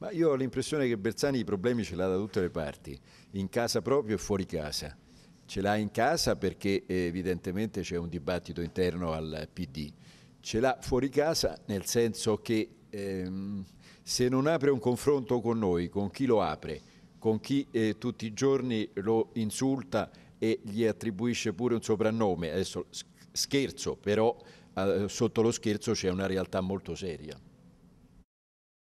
Ma io ho l'impressione che Bersani i problemi ce l'ha da tutte le parti, in casa proprio e fuori casa. Ce l'ha in casa perché evidentemente c'è un dibattito interno al PD, ce l'ha fuori casa nel senso che ehm, se non apre un confronto con noi, con chi lo apre, con chi eh, tutti i giorni lo insulta e gli attribuisce pure un soprannome, adesso scherzo, però eh, sotto lo scherzo c'è una realtà molto seria.